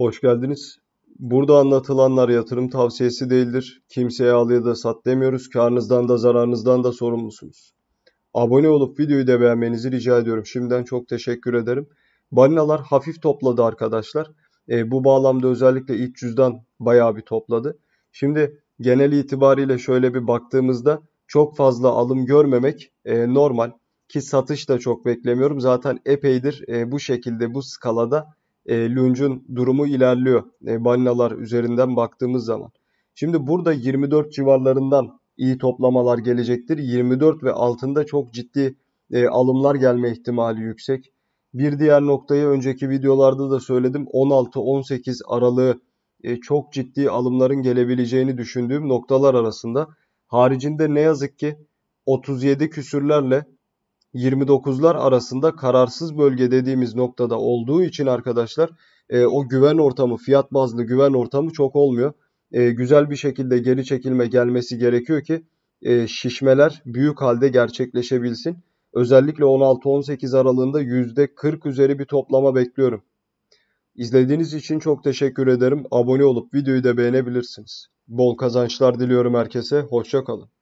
Hoş geldiniz. Burada anlatılanlar yatırım tavsiyesi değildir. Kimseye al ya da sat demiyoruz. Karnınızdan da zararınızdan da sorumlusunuz. Abone olup videoyu da beğenmenizi rica ediyorum. Şimdiden çok teşekkür ederim. Balinalar hafif topladı arkadaşlar. E, bu bağlamda özellikle ilk cüzdan bayağı bir topladı. Şimdi genel itibariyle şöyle bir baktığımızda çok fazla alım görmemek e, normal ki satış da çok beklemiyorum. Zaten epeydir e, bu şekilde bu skalada e, Lunge'un durumu ilerliyor. E, balinalar üzerinden baktığımız zaman. Şimdi burada 24 civarlarından iyi toplamalar gelecektir. 24 ve altında çok ciddi e, alımlar gelme ihtimali yüksek. Bir diğer noktayı önceki videolarda da söyledim. 16-18 aralığı e, çok ciddi alımların gelebileceğini düşündüğüm noktalar arasında. Haricinde ne yazık ki 37 küsürlerle 29'lar arasında kararsız bölge dediğimiz noktada olduğu için arkadaşlar e, o güven ortamı fiyat bazlı güven ortamı çok olmuyor. E, güzel bir şekilde geri çekilme gelmesi gerekiyor ki e, şişmeler büyük halde gerçekleşebilsin. Özellikle 16-18 aralığında %40 üzeri bir toplama bekliyorum. İzlediğiniz için çok teşekkür ederim. Abone olup videoyu da beğenebilirsiniz. Bol kazançlar diliyorum herkese. Hoşçakalın.